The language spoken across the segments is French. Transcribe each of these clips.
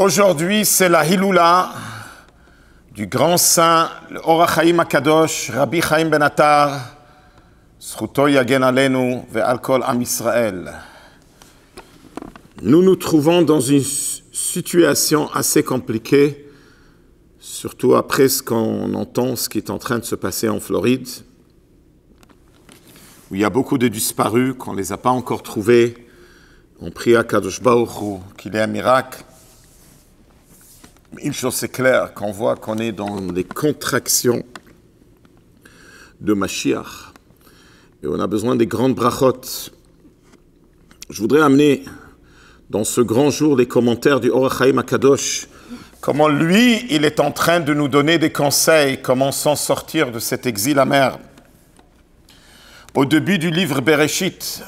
Aujourd'hui, c'est la Hiloula du grand saint, le Orachaim Akadosh, Rabbi Chaim Benatar, Ve Am Israël. Nous nous trouvons dans une situation assez compliquée, surtout après ce qu'on entend, ce qui est en train de se passer en Floride, où il y a beaucoup de disparus qu'on ne les a pas encore trouvés. On prie à Kadosh Baruch qu'il ait un miracle une chose c'est claire, qu'on voit qu'on est dans les contractions de Mashiach. Et on a besoin des grandes brachotes. Je voudrais amener dans ce grand jour les commentaires du Orachaim Akadosh, comment lui, il est en train de nous donner des conseils, comment s'en sortir de cet exil amer. Au début du livre Bereshit,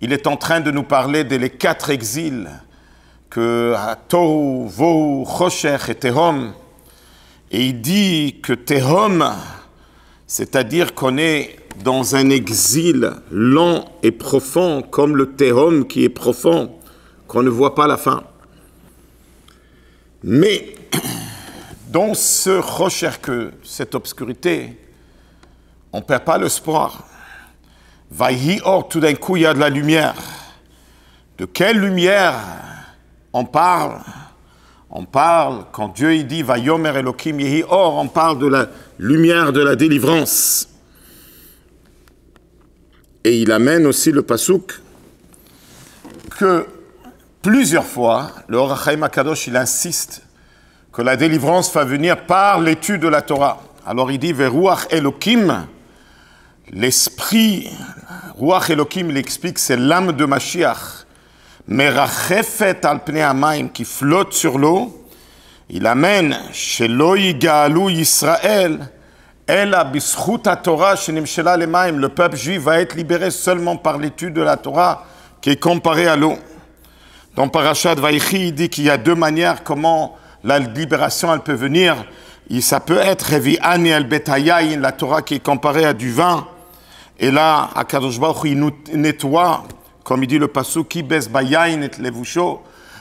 il est en train de nous parler des quatre exils que et Tehom, et il dit que Tehom, c'est-à-dire qu'on est dans un exil lent et profond, comme le Tehom qui est profond, qu'on ne voit pas la fin. Mais dans ce recherche, cette obscurité, on ne perd pas l'espoir. yi or, tout d'un coup, il y a de la lumière. De quelle lumière on parle, on parle, quand Dieu dit va yomer Elohim yehi or, on parle de la lumière de la délivrance. Et il amène aussi le pasouk que plusieurs fois, le Haim Akadosh, il insiste que la délivrance va venir par l'étude de la Torah. Alors il dit Veruach Elokim, l'esprit, Ruach Elokim il explique, c'est l'âme de Mashiach Merachefet al Amaim, qui flotte sur l'eau, il amène chez Galou Israël, El Torah, le peuple juif va être libéré seulement par l'étude de la Torah qui est comparée à l'eau. Dans Parashat Vaichi, il dit qu'il y a deux manières comment la libération elle peut venir. Et ça peut être vie al la Torah qui est comparée à du vin. Et là, à Baruch il nous nettoie comme il dit le pasouk, qui baisse et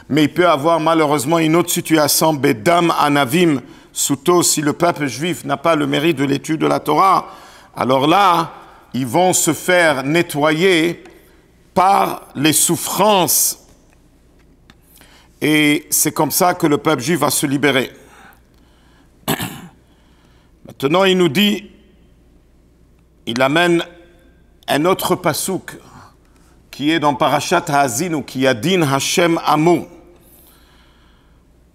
mais il peut avoir malheureusement une autre situation, bedam anavim, surtout si le peuple juif n'a pas le mérite de l'étude de la Torah, alors là, ils vont se faire nettoyer par les souffrances. Et c'est comme ça que le peuple juif va se libérer. Maintenant, il nous dit, il amène un autre pasouk qui est dans Parashat Hazin ou qui din Hashem Amo.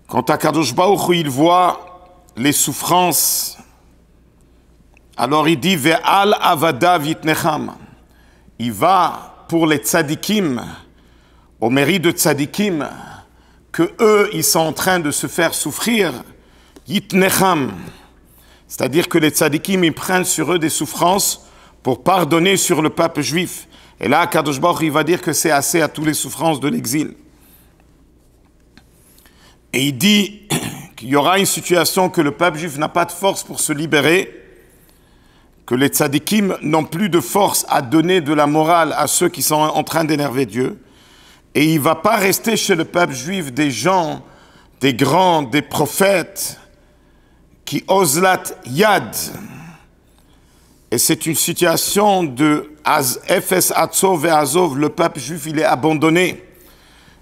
Quant à Kadosh Baruch il voit les souffrances, alors il dit Ve'al Avada yitnecham » Il va pour les tzadikim, au mérite de tzadikim, que eux, ils sont en train de se faire souffrir, Yitnecham. C'est-à-dire que les tzadikim, ils prennent sur eux des souffrances pour pardonner sur le pape juif. Et là, Kadosh Baruch il va dire que c'est assez à toutes les souffrances de l'exil. Et il dit qu'il y aura une situation que le peuple juif n'a pas de force pour se libérer, que les tzadikim n'ont plus de force à donner de la morale à ceux qui sont en train d'énerver Dieu. Et il ne va pas rester chez le peuple juif des gens, des grands, des prophètes qui osent yad, et c'est une situation de fs Atsov et Azov, le peuple juif, il est abandonné.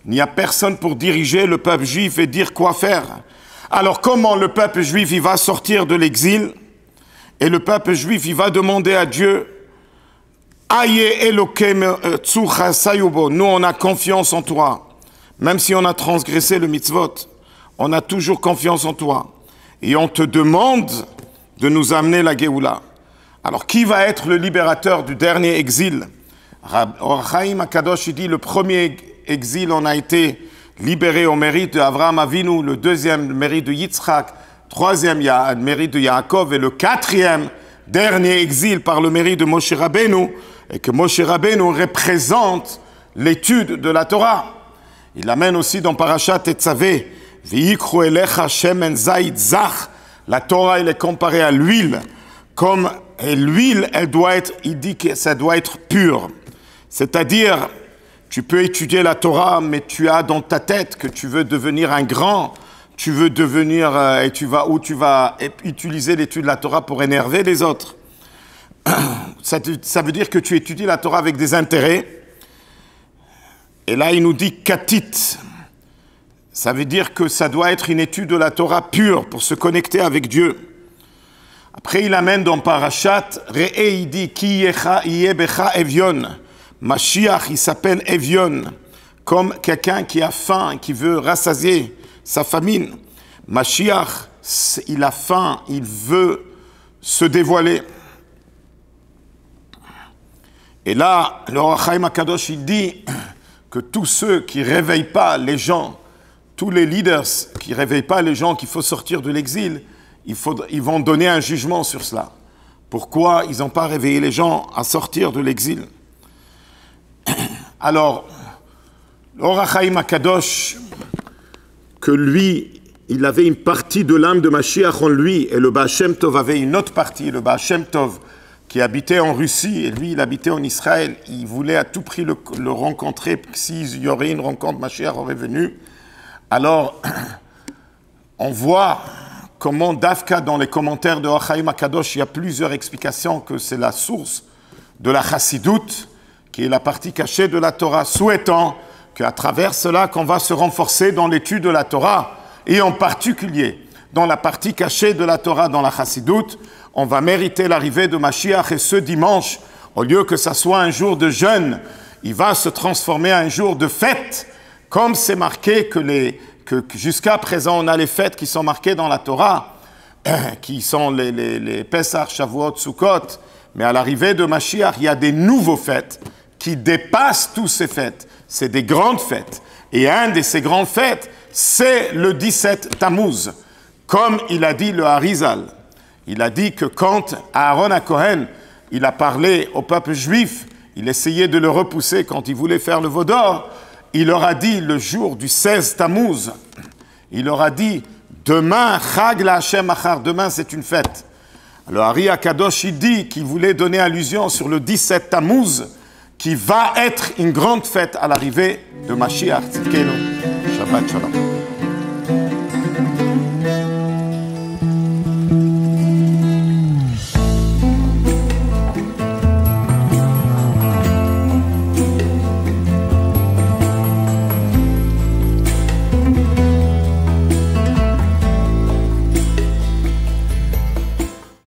Il n'y a personne pour diriger le peuple juif et dire quoi faire. Alors comment le peuple juif, il va sortir de l'exil Et le peuple juif, il va demander à Dieu, euh, Aye nous on a confiance en toi. Même si on a transgressé le mitzvot, on a toujours confiance en toi. Et on te demande de nous amener la Géoula. Alors, qui va être le libérateur du dernier exil Rachaim Akadosh dit le premier exil, on a été libéré au mérite d'Avraham Avinu, le deuxième, le mérite de Yitzhak, troisième, le mérite de Yaakov, et le quatrième, dernier exil par le mérite de Moshe Rabbeinu, et que Moshe Rabbeinu représente l'étude de la Torah. Il amène aussi dans Parashat et V'yikru elecha shemen la Torah, est comparée à l'huile, comme et l'huile, elle doit être, il dit que ça doit être pur. C'est-à-dire, tu peux étudier la Torah, mais tu as dans ta tête que tu veux devenir un grand, tu veux devenir, euh, et tu vas, ou tu vas utiliser l'étude de la Torah pour énerver les autres. Ça, ça, veut dire que tu étudies la Torah avec des intérêts. Et là, il nous dit katit. Ça veut dire que ça doit être une étude de la Torah pure pour se connecter avec Dieu. Après, il amène dans Parashat. « Re'e, il dit, Ki evion. Mashiach, il s'appelle evion, comme quelqu'un qui a faim, qui veut rassasier sa famine. Mashiach, il a faim, il veut se dévoiler. Et là, le Rachaim Akadosh, il dit que tous ceux qui ne réveillent pas les gens, tous les leaders qui ne réveillent pas les gens qu'il faut sortir de l'exil, ils vont donner un jugement sur cela. Pourquoi ils n'ont pas réveillé les gens à sortir de l'exil Alors, l'Orachaim Akadosh, que lui, il avait une partie de l'âme de Mashiach en lui, et le Bachem avait une autre partie, le Bachem qui habitait en Russie, et lui, il habitait en Israël. Il voulait à tout prix le, le rencontrer, s'il y aurait une rencontre, Mashiach aurait venu. Alors, on voit comment Dafka, dans les commentaires de Achaïm Akadosh, il y a plusieurs explications que c'est la source de la chassidoute, qui est la partie cachée de la Torah, souhaitant qu'à travers cela, qu'on va se renforcer dans l'étude de la Torah, et en particulier dans la partie cachée de la Torah, dans la chassidoute, on va mériter l'arrivée de Mashiach, et ce dimanche, au lieu que ça soit un jour de jeûne, il va se transformer en un jour de fête, comme c'est marqué que les jusqu'à présent, on a les fêtes qui sont marquées dans la Torah, qui sont les, les, Pesach, Shavuot, Sukkot. Mais à l'arrivée de Mashiach, il y a des nouveaux fêtes qui dépassent tous ces fêtes. C'est des grandes fêtes. Et un de ces grandes fêtes, c'est le 17 Tammuz. Comme il a dit le Harizal, il a dit que quand Aaron à Cohen, il a parlé au peuple juif, il essayait de le repousser quand il voulait faire le veau d'or, il leur a dit le jour du 16 Tammuz, il leur a dit Demain, Chag la Hashem Achar, demain c'est une fête. Alors Ari Akadosh il dit qu'il voulait donner allusion sur le 17 Tammuz, qui va être une grande fête à l'arrivée de Mashiach. Shabbat Shalom.